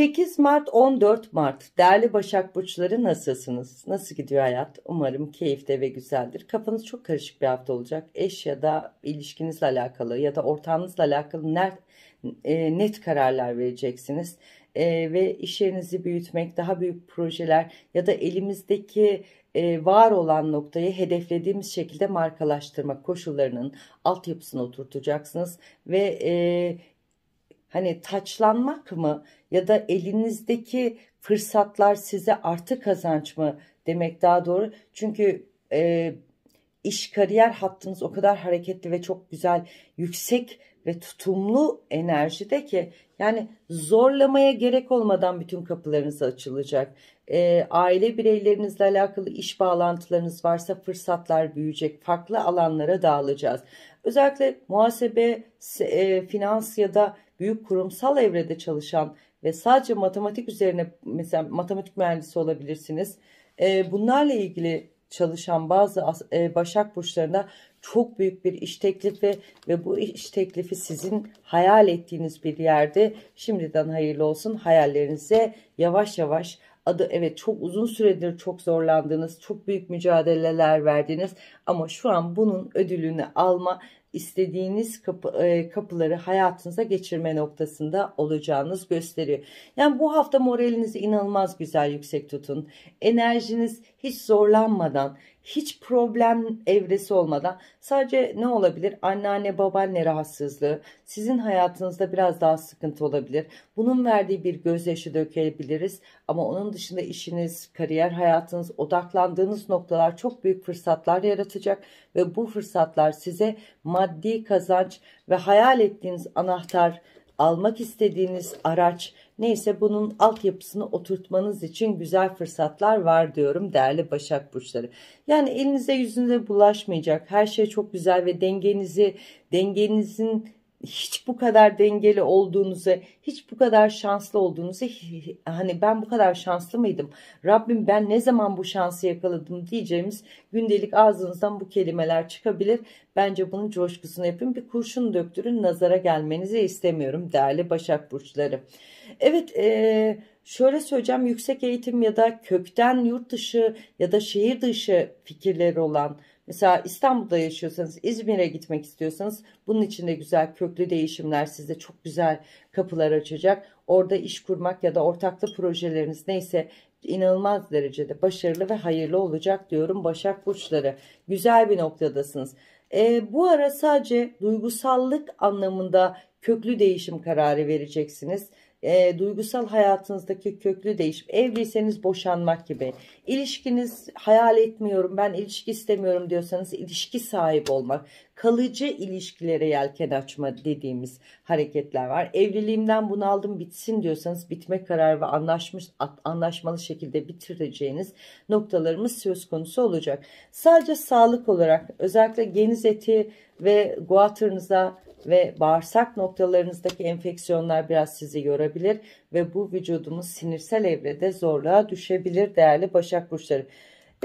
8 Mart 14 Mart değerli Başak Burçları nasılsınız? Nasıl gidiyor hayat? Umarım keyifte ve güzeldir. Kafanız çok karışık bir hafta olacak. Eş ya da ilişkinizle alakalı ya da ortağınızla alakalı net, e, net kararlar vereceksiniz. E, ve işlerinizi büyütmek, daha büyük projeler ya da elimizdeki e, var olan noktayı hedeflediğimiz şekilde markalaştırmak koşullarının altyapısını oturtacaksınız. Ve e, hani taçlanmak mı ya da elinizdeki fırsatlar size artı kazanç mı demek daha doğru. Çünkü e, iş kariyer hattınız o kadar hareketli ve çok güzel yüksek ve tutumlu enerjide ki yani zorlamaya gerek olmadan bütün kapılarınız açılacak. E, aile bireylerinizle alakalı iş bağlantılarınız varsa fırsatlar büyüyecek. Farklı alanlara dağılacağız. Özellikle muhasebe, e, finans ya da büyük kurumsal evrede çalışan ve sadece matematik üzerine mesela matematik mühendisi olabilirsiniz. E, bunlarla ilgili çalışan bazı e, başak burçlarına çok büyük bir iş teklifi ve bu iş teklifi sizin hayal ettiğiniz bir yerde şimdiden hayırlı olsun hayallerinize yavaş yavaş adı evet çok uzun süredir çok zorlandınız çok büyük mücadeleler verdiniz ama şu an bunun ödülünü alma istediğiniz kapı, e, kapıları hayatınıza geçirme noktasında olacağınız gösteriyor. Yani bu hafta moralinizi inanılmaz güzel yüksek tutun. Enerjiniz hiç zorlanmadan, hiç problem evresi olmadan sadece ne olabilir? Anneanne babaanne rahatsızlığı sizin hayatınızda biraz daha sıkıntı olabilir. Bunun verdiği bir gözyaşı dökebiliriz ama onun dışında işiniz, kariyer hayatınız, odaklandığınız noktalar çok büyük fırsatlar yaratacak ve bu fırsatlar size maddi maddi kazanç ve hayal ettiğiniz anahtar, almak istediğiniz araç neyse bunun altyapısını oturtmanız için güzel fırsatlar var diyorum değerli Başak Burçları. Yani elinize yüzünüze bulaşmayacak her şey çok güzel ve dengenizi dengenizin hiç bu kadar dengeli olduğunuzu, hiç bu kadar şanslı olduğunuzu, hani ben bu kadar şanslı mıydım? Rabbim ben ne zaman bu şansı yakaladım diyeceğimiz gündelik ağzınızdan bu kelimeler çıkabilir. Bence bunun coşkusunu yapın. Bir kurşun döktürün nazara gelmenizi istemiyorum değerli Başak Burçları. Evet ee, şöyle söyleyeceğim yüksek eğitim ya da kökten yurt dışı ya da şehir dışı fikirleri olan Mesela İstanbul'da yaşıyorsanız İzmir'e gitmek istiyorsanız bunun için de güzel köklü değişimler size çok güzel kapılar açacak. Orada iş kurmak ya da ortaklı projeleriniz neyse inanılmaz derecede başarılı ve hayırlı olacak diyorum Başak Burçları. Güzel bir noktadasınız. E, bu ara sadece duygusallık anlamında köklü değişim kararı vereceksiniz e, duygusal hayatınızdaki köklü değişim evliyseniz boşanmak gibi ilişkiniz hayal etmiyorum ben ilişki istemiyorum diyorsanız ilişki sahip olmak kalıcı ilişkilere yelken açma dediğimiz hareketler var evliliğimden bunaldım bitsin diyorsanız bitme kararı ve anlaşmış anlaşmalı şekilde bitireceğiniz noktalarımız söz konusu olacak sadece sağlık olarak özellikle geniz eti ve guatrınıza ve bağırsak noktalarınızdaki enfeksiyonlar biraz sizi yorabilir ve bu vücudumuz sinirsel evrede zorluğa düşebilir değerli başak burçları.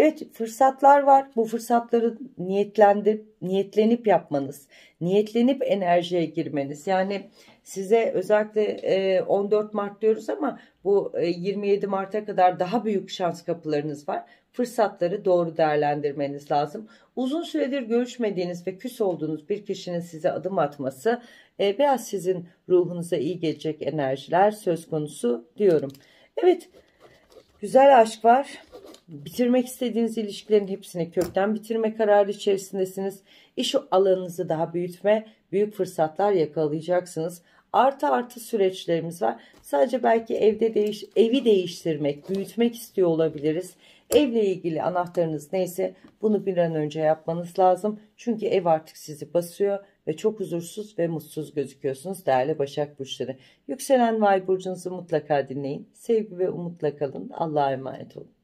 Evet fırsatlar var. Bu fırsatları niyetlendi, niyetlenip yapmanız, niyetlenip enerjiye girmeniz. Yani size özellikle 14 e, Mart diyoruz ama bu 27 e, Mart'a kadar daha büyük şans kapılarınız var. Fırsatları doğru değerlendirmeniz lazım. Uzun süredir görüşmediğiniz ve küs olduğunuz bir kişinin size adım atması e, biraz sizin ruhunuza iyi gelecek enerjiler söz konusu diyorum. Evet güzel aşk var bitirmek istediğiniz ilişkilerin hepsini kökten bitirme kararı içerisindesiniz. İş alanınızı daha büyütme, büyük fırsatlar yakalayacaksınız. Artı artı süreçlerimiz var. Sadece belki evde değiş, evi değiştirmek, büyütmek istiyor olabiliriz. Evle ilgili anahtarınız neyse bunu bir an önce yapmanız lazım. Çünkü ev artık sizi basıyor ve çok huzursuz ve mutsuz gözüküyorsunuz değerli Başak Burçları. Yükselen Vay Burcunuzu mutlaka dinleyin. Sevgi ve umutla kalın. Allah'a emanet olun.